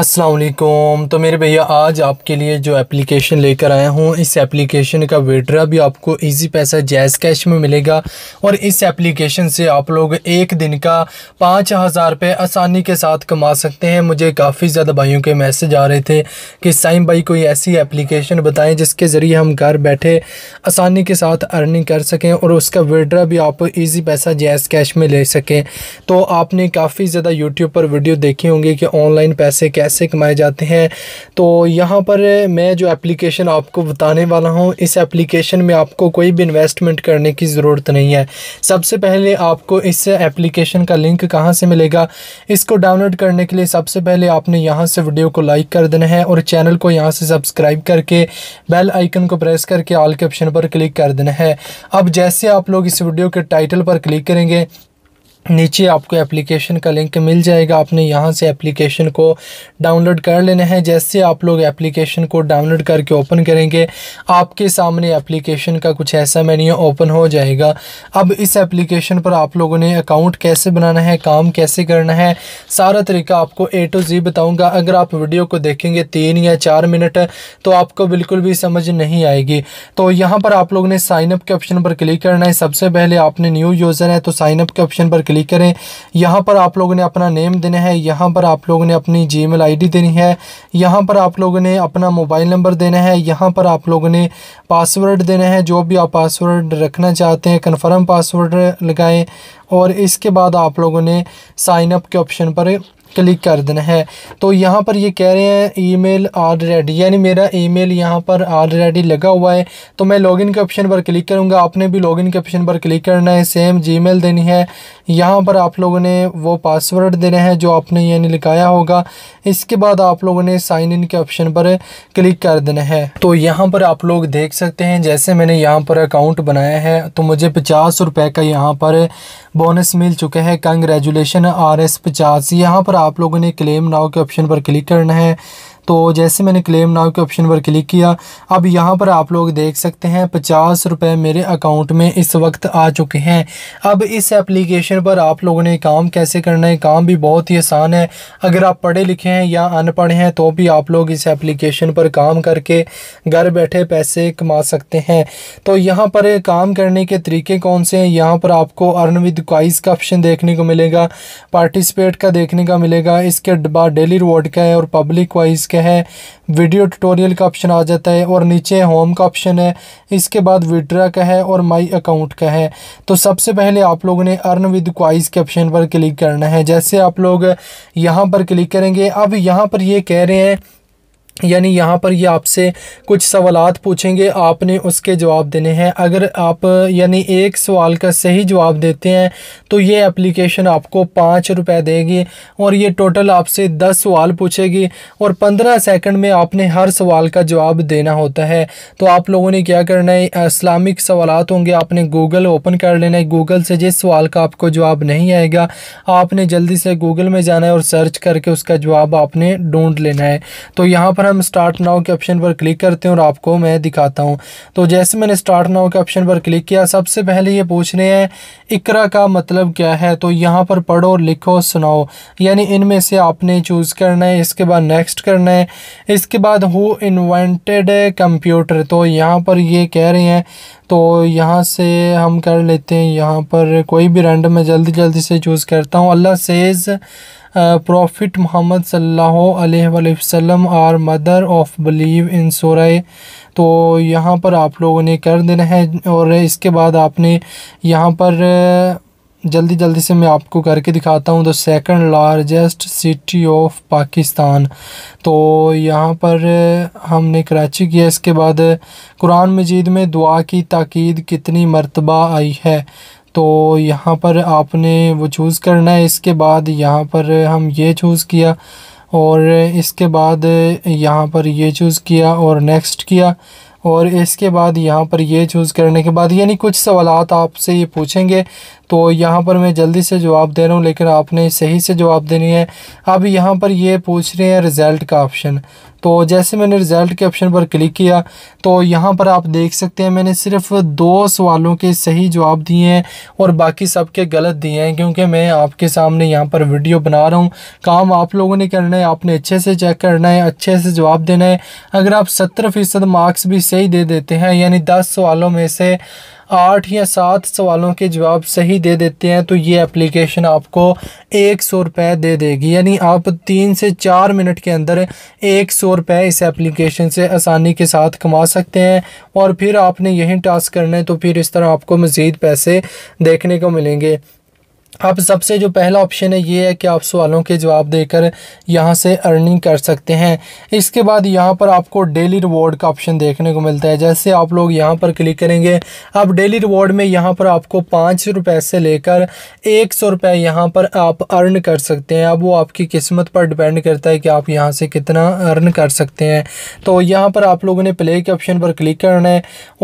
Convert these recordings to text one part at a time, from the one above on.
असलकुम तो मेरे भैया आज आपके लिए जो एप्लीकेशन लेकर आया हूँ इस एप्लीकेशन का विड्रा भी आपको इजी पैसा जैज़ कैश में मिलेगा और इस एप्लीकेशन से आप लोग एक दिन का पाँच हज़ार रुपये आसानी के साथ कमा सकते हैं मुझे काफ़ी ज़्यादा भाइयों के मैसेज आ रहे थे कि साइम भाई कोई ऐसी एप्लीकेशन बताएं जिसके ज़रिए हम घर बैठे आसानी के साथ अर्निंग कर सकें और उसका विड्रा भी आप ईज़ी पैसा जैज़ कैश में ले सकें तो आपने काफ़ी ज़्यादा यूट्यूब पर वीडियो देखी होंगी कि ऑनलाइन पैसे कैसे पैसे कमाए जाते हैं तो यहाँ पर मैं जो एप्लीकेशन आपको बताने वाला हूँ इस एप्लीकेशन में आपको कोई भी इन्वेस्टमेंट करने की ज़रूरत नहीं है सबसे पहले आपको इस एप्लीकेशन का लिंक कहाँ से मिलेगा इसको डाउनलोड करने के लिए सबसे पहले आपने यहाँ से वीडियो को लाइक कर देना है और चैनल को यहाँ से सब्सक्राइब करके बेल आइकन को प्रेस करके ऑल के ऑप्शन पर क्लिक कर देना है अब जैसे आप लोग इस वीडियो के टाइटल पर क्लिक करेंगे नीचे आपको एप्लीकेशन का लिंक मिल जाएगा आपने यहाँ से एप्लीकेशन को डाउनलोड कर लेना है जैसे आप लोग एप्लीकेशन को डाउनलोड करके ओपन करेंगे आपके सामने एप्लीकेशन का कुछ ऐसा मेन्यू ओपन हो जाएगा अब इस एप्लीकेशन पर आप लोगों ने अकाउंट कैसे बनाना है काम कैसे करना है सारा तरीका आपको ए टू जी बताऊँगा अगर आप वीडियो को देखेंगे तीन या चार मिनट तो आपको बिल्कुल भी समझ नहीं आएगी तो यहाँ पर आप लोगों ने साइनअप के ऑप्शन पर क्लिक करना है सबसे पहले आपने न्यू यूज़र है तो साइनअप के ऑप्शन पर क्लिक करें यहाँ पर आप लोगों ने अपना नेम देना है यहाँ पर आप लोगों ने अपनी जी मेल देनी है यहाँ पर आप लोगों ने अपना मोबाइल नंबर देना है यहाँ पर आप लोगों ने पासवर्ड देना है जो भी आप पासवर्ड रखना चाहते हैं कन्फर्म पासवर्ड लगाएँ और इसके बाद आप लोगों ने साइनअप के ऑप्शन पर क्लिक कर देना है तो यहाँ पर ये यह कह रहे हैं ईमेल ऑलरेडी यानी मेरा ईमेल यहाँ पर ऑलरेडी लगा हुआ है तो मैं लॉगिन के ऑप्शन पर क्लिक करूँगा आपने भी लॉगिन के ऑप्शन पर क्लिक करना है सेम जीमेल देनी है यहाँ पर आप लोगों ने वो पासवर्ड देना है जो आपने यानी लिखाया होगा इसके बाद आप लोगों ने साइन इन के ऑप्शन पर क्लिक कर देना है तो यहाँ पर आप लोग देख सकते हैं जैसे मैंने यहाँ पर अकाउंट बनाया है तो मुझे पचास का यहाँ पर बोनस मिल चुके हैं कंग्रेजुलेशन आर एस पचास यहाँ पर आप लोगों ने क्लेम नाव के ऑप्शन पर क्लिक करना है तो जैसे मैंने क्लेम नाव के ऑप्शन पर क्लिक किया अब यहाँ पर आप लोग देख सकते हैं पचास रुपये मेरे अकाउंट में इस वक्त आ चुके हैं अब इस एप्लीकेशन पर आप लोगों ने काम कैसे करना है काम भी बहुत ही आसान है अगर आप पढ़े लिखे हैं या अनपढ़ हैं तो भी आप लोग इस एप्लीकेशन पर काम करके घर बैठे पैसे कमा सकते हैं तो यहाँ पर काम करने के तरीके कौन से हैं यहाँ पर आपको अर्न विद क्वाइज का ऑप्शन देखने को मिलेगा पार्टिसिपेट का देखने का मिलेगा इसके बाद डेली रिवॉर्ड का है और पब्लिक वाइज का नीचे है वीडियो ट्यूटोरियल का ऑप्शन आ जाता है और नीचे होम का ऑप्शन है इसके बाद विड्रा का है और माई अकाउंट का है तो सबसे पहले आप लोगों ने अर्न विद क्वाइज के ऑप्शन पर क्लिक करना है जैसे आप लोग यहाँ पर क्लिक करेंगे अब यहाँ पर ये यह कह रहे हैं यानी यहाँ पर ये आपसे कुछ सवालात पूछेंगे आपने उसके जवाब देने हैं अगर आप यानी एक सवाल का सही जवाब देते हैं तो ये एप्लीकेशन आपको पाँच रुपये देगी और ये टोटल आपसे दस सवाल पूछेगी और पंद्रह सेकंड में आपने हर सवाल का जवाब देना होता है तो आप लोगों ने क्या करना है इस्लामिक सवाल होंगे आपने गूगल ओपन कर लेना है गूगल से जिस सवाल का आपको जवाब नहीं आएगा आपने जल्दी से गूगल में जाना है और सर्च करके उसका जवाब आपने ढूँढ लेना है तो यहाँ पर हम स्टार्ट नाउ के ऑप्शन पर क्लिक करते हैं और आपको मैं दिखाता हूँ तो जैसे मैंने स्टार्ट नाउ के ऑप्शन पर क्लिक किया सबसे पहले ये पूछ रहे हैं इकरा का मतलब क्या है तो यहाँ पर पढ़ो लिखो सुनाओ यानी इनमें से आपने चूज़ करना है इसके बाद नेक्स्ट करना है इसके बाद हु इन्वेंटेड कंप्यूटर तो यहाँ पर ये कह रहे हैं तो यहाँ से हम कर लेते हैं यहाँ पर कोई भी रैंडम मैं जल्दी जल्दी से चूज़ करता हूँ अल्लाह सेज़ प्रॉफिट मोहम्मद सल्लल्लाहु वसल्लम are mother of believe in सोरह तो यहाँ पर आप लोगों ने कर देना है और इसके बाद आपने यहाँ पर जल्दी जल्दी से मैं आपको करके दिखाता हूँ the second largest city of Pakistan तो यहाँ पर हमने कराची किया इसके बाद कुरान मजीद में दुआ की ताक़ीद कितनी मरतबा आई है तो यहाँ पर आपने वो चूज़ करना है इसके बाद यहाँ पर हम ये चूज़ किया और इसके बाद यहाँ पर ये चूज़ किया और नेक्स्ट किया और इसके बाद यहाँ पर ये चूज़ करने के बाद यानी कुछ सवाल आपसे ये पूछेंगे तो यहाँ पर मैं जल्दी से जवाब दे रहा हूँ लेकिन आपने सही से जवाब देनी है अब यहाँ पर ये पूछ रहे हैं रिज़ल्ट का ऑप्शन तो जैसे मैंने रिज़ल्ट के ऑप्शन पर क्लिक किया तो यहाँ पर आप देख सकते हैं मैंने सिर्फ दो सवालों के सही जवाब दिए हैं और बाकी सब के गलत दिए हैं क्योंकि मैं आपके सामने यहाँ पर वीडियो बना रहा हूँ काम आप लोगों ने करना है आपने अच्छे से चेक करना है अच्छे से जवाब देना है अगर आप सत्तर फ़ीसद मार्क्स भी सही दे देते हैं यानी दस सवालों में से आठ या सात सवालों के जवाब सही दे देते हैं तो ये एप्लीकेशन आपको एक सौ रुपए दे देगी यानी आप तीन से चार मिनट के अंदर एक सौ रुपए इस एप्लीकेशन से आसानी के साथ कमा सकते हैं और फिर आपने यही टास्क करना है तो फिर इस तरह आपको मज़ीद पैसे देखने को मिलेंगे आप सबसे जो पहला ऑप्शन है ये है कि आप सवालों के जवाब देकर यहाँ से अर्निंग कर सकते हैं इसके बाद यहाँ पर आपको डेली रिवॉर्ड का ऑप्शन देखने को मिलता है जैसे आप लोग यहाँ पर क्लिक करेंगे अब डेली रिवॉर्ड में यहाँ पर आपको पाँच रुपए से लेकर एक सौ रुपये यहाँ पर आप अर्न कर सकते हैं अब वो आपकी किस्मत पर डिपेंड करता है कि आप यहाँ से कितना अर्न कर सकते हैं तो यहाँ पर आप लोगों ने प्ले के ऑप्शन पर क्लिक करना है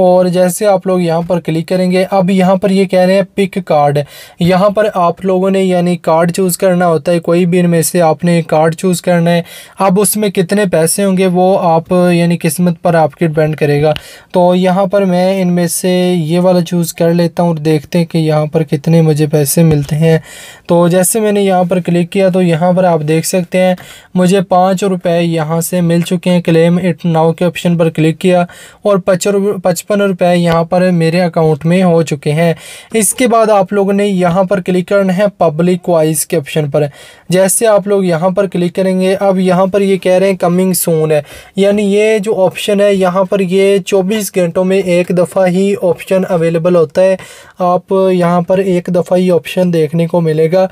और जैसे आप लोग यहाँ पर क्लिक करेंगे अब यहाँ पर ये कह रहे हैं पिक कार्ड यहाँ पर आप आप लोगों ने यानी कार्ड चूज़ करना होता है कोई भी इनमें से आपने कार्ड चूज़ करना है अब उसमें कितने पैसे होंगे वो आप यानी किस्मत पर आपके डिपेंड करेगा तो यहाँ पर मैं इनमें से ये वाला चूज़ कर लेता हूँ और देखते हैं कि यहाँ पर कितने मुझे पैसे मिलते हैं तो जैसे मैंने यहाँ पर क्लिक किया तो यहाँ पर आप देख सकते हैं मुझे पाँच रुपये यहाँ से मिल चुके हैं क्लेम इट नाउ के ऑप्शन पर क्लिक किया और पचपन रुपये यहाँ पर मेरे अकाउंट में हो चुके हैं इसके बाद आप लोगों ने यहाँ पर क्लिक करण है पब्लिक वाइज के ऑप्शन पर जैसे आप लोग यहाँ पर क्लिक करेंगे अब यहाँ पर ये कह रहे हैं कमिंग सून है यानी ये जो ऑप्शन है यहाँ पर ये 24 घंटों में एक दफ़ा ही ऑप्शन अवेलेबल होता है आप यहाँ पर एक दफ़ा ही ऑप्शन देखने को मिलेगा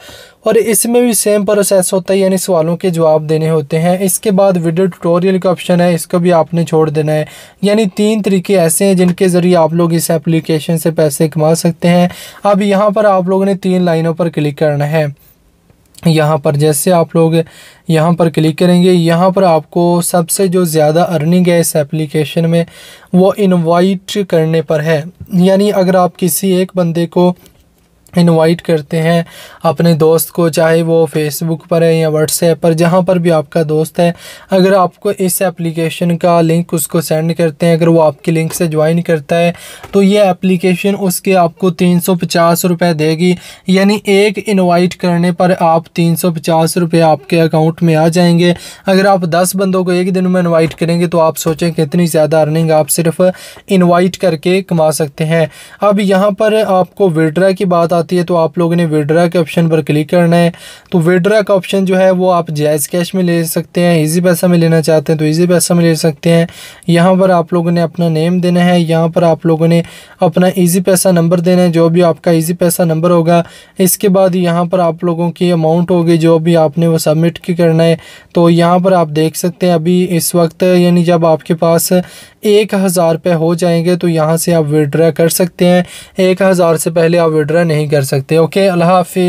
और इसमें भी सेम प्रोसेस होता है यानी सवालों के जवाब देने होते हैं इसके बाद वीडियो ट्यूटोरियल का ऑप्शन है इसको भी आपने छोड़ देना है यानी तीन तरीके ऐसे हैं जिनके ज़रिए आप लोग इस एप्लीकेशन से पैसे कमा सकते हैं अब यहाँ पर आप लोगों ने तीन लाइनों पर क्लिक करना है यहाँ पर जैसे आप लोग यहाँ पर क्लिक करेंगे यहाँ पर आपको सबसे जो ज़्यादा अर्निंग है इस एप्लीकेशन में वो इनवाइट करने पर है यानी अगर आप किसी एक बंदे को इनवाइट करते हैं अपने दोस्त को चाहे वो फेसबुक पर है या व्हाट्सएप पर जहाँ पर भी आपका दोस्त है अगर आपको इस एप्लीकेशन का लिंक उसको सेंड करते हैं अगर वो आपके लिंक से ज्वाइन करता है तो ये एप्लीकेशन उसके आपको तीन सौ पचास रुपये देगी यानी एक इनवाइट करने पर आप तीन सौ पचास रुपये आपके अकाउंट में आ जाएंगे अगर आप दस बंदों को एक दिन में इन्वाइट करेंगे तो आप सोचें कितनी ज़्यादा अर्निंग आप सिर्फ इन्वाइट करके कमा सकते हैं अब यहाँ पर आपको विड्रा की बात आती आती है तो आप लोगों ने विड्रा के ऑप्शन पर क्लिक करना है तो विड्रा का ऑप्शन जो है वो आप जायज़ कैश में ले सकते हैं ईजी पैसा में लेना चाहते हैं तो ईजी पैसा में ले सकते हैं यहाँ पर आप लोगों ने अपना नेम देना है यहाँ पर आप लोगों ने अपना ईजी पैसा नंबर देना है जो भी आपका ईजी पैसा नंबर होगा इसके बाद यहाँ पर आप लोगों की अमाउंट होगी जो भी आपने वो सबमिट की करना है तो यहाँ पर आप देख सकते हैं अभी इस वक्त यानी जब आपके पास एक हज़ार रुपये हो जाएंगे तो यहाँ से आप विड्रा कर सकते हैं एक हज़ार से पहले आप विड्रा नहीं कर सकते ओके अल्लाह हाफि